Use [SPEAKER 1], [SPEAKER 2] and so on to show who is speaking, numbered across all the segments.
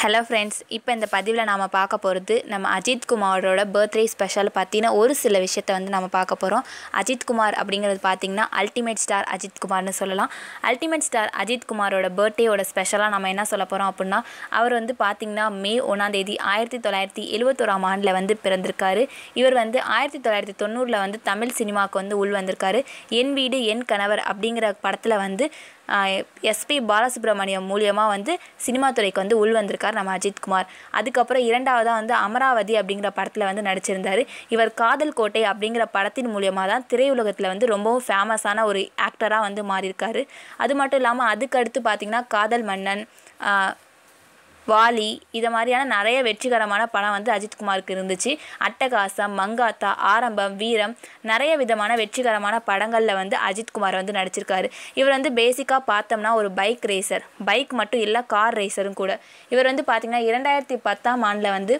[SPEAKER 1] hello friends இப்போ இந்த பதிவில் நாம் பார்க்க போகிறது நம்ம அஜித் குமாரோட பர்த்டே ஸ்பெஷல் பார்த்தீங்கன்னா ஒரு சில விஷயத்தை வந்து நம்ம பார்க்க போகிறோம் அஜித் குமார் அப்படிங்கிறது பார்த்திங்கன்னா அல்டிமேட் ஸ்டார் அஜித் குமார்னு சொல்லலாம் அல்டிமேட் ஸ்டார் அஜித் குமாரோட பர்த்டேயோட ஸ்பெஷலாக நம்ம என்ன சொல்ல போகிறோம் அப்படின்னா அவர் வந்து பார்த்திங்கன்னா மே ஒன்றாந்தேதி ஆயிரத்தி தொள்ளாயிரத்தி எழுபத்தோராம் ஆண்டில் வந்து பிறந்திருக்காரு இவர் வந்து ஆயிரத்தி தொள்ளாயிரத்தி தொண்ணூறில் வந்து தமிழ் சினிமாவுக்கு வந்து உள் வந்திருக்காரு என் வீடு என் கணவர் அப்படிங்கிற படத்தில் வந்து எஸ்பி பாலசுப்ரமணியம் மூலியமாக வந்து சினிமா துறைக்கு வந்து உள் வந்திருக்கார் நம்ம அஜித்குமார் அதுக்கப்புறம் இரண்டாவதாக வந்து அமராவதி அப்படிங்கிற படத்தில் வந்து நடிச்சிருந்தார் இவர் காதல் கோட்டை அப்படிங்கிற படத்தின் மூலியமாக தான் திரையுலகத்தில் வந்து ரொம்பவும் ஃபேமஸான ஒரு ஆக்டராக வந்து மாறியிருக்காரு அது மட்டும் இல்லாமல் அதுக்கடுத்து பார்த்திங்கன்னா காதல் மன்னன் வாலி இதை மாதிரியான நிறைய வெற்றிகரமான படம் வந்து அஜித்குமாருக்கு இருந்துச்சு அட்டகாசம் மங்காத்தா ஆரம்பம் வீரம் நிறைய விதமான வெற்றிகரமான படங்களில் வந்து அஜித்குமார் வந்து நடிச்சிருக்காரு இவர் வந்து பேசிக்காக பார்த்தோம்னா ஒரு பைக் ரேசர் பைக் மட்டும் இல்லை கார் ரேசரும் கூட இவர் வந்து பார்த்திங்கன்னா இரண்டாயிரத்தி பத்தாம் ஆண்டில் வந்து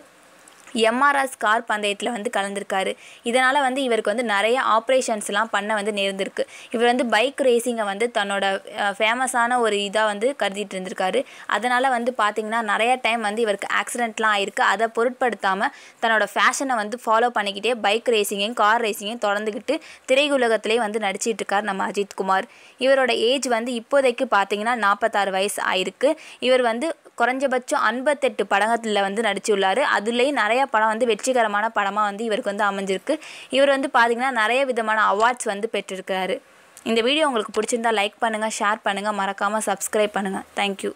[SPEAKER 1] எம்ஆர்எஸ் கார் பந்தயத்தில் வந்து கலந்துருக்காரு இதனால் வந்து இவருக்கு வந்து நிறைய ஆப்ரேஷன்ஸ்லாம் பண்ண வந்து நேர்ந்திருக்கு இவர் வந்து பைக் ரேசிங்கை வந்து தன்னோட ஃபேமஸான ஒரு இதாக வந்து கருதிட்டு இருந்திருக்காரு அதனால் வந்து பார்த்திங்கன்னா நிறைய டைம் வந்து இவருக்கு ஆக்சிடென்ட்லாம் ஆயிருக்கு அதை பொருட்படுத்தாமல் தன்னோட ஃபேஷனை வந்து ஃபாலோ பண்ணிக்கிட்டே பைக் ரேசிங்கையும் கார் ரேசிங்கையும் தொடர்ந்துக்கிட்டு திரையுலகத்திலே வந்து நடிச்சிட்டு இருக்கார் நம்ம அஜித்குமார் இவரோட ஏஜ் வந்து இப்போதைக்கு பார்த்தீங்கன்னா நாற்பத்தாறு வயசு ஆயிருக்கு இவர் வந்து குறைஞ்சபட்சம் ஐம்பத்தெட்டு படங்கத்தில் வந்து நடிச்சுள்ளார் அதுலேயும் நிறையா படம் வந்து வெற்றிகரமான படமாக வந்து இவருக்கு வந்து அமைஞ்சிருக்கு இவர் வந்து பார்த்திங்கன்னா நிறைய விதமான அவார்ட்ஸ் வந்து பெற்றிருக்கிறாரு இந்த வீடியோ உங்களுக்கு பிடிச்சிருந்தா லைக் பண்ணுங்கள் ஷேர் பண்ணுங்கள் மறக்காமல் சப்ஸ்கிரைப் பண்ணுங்கள் தேங்க்யூ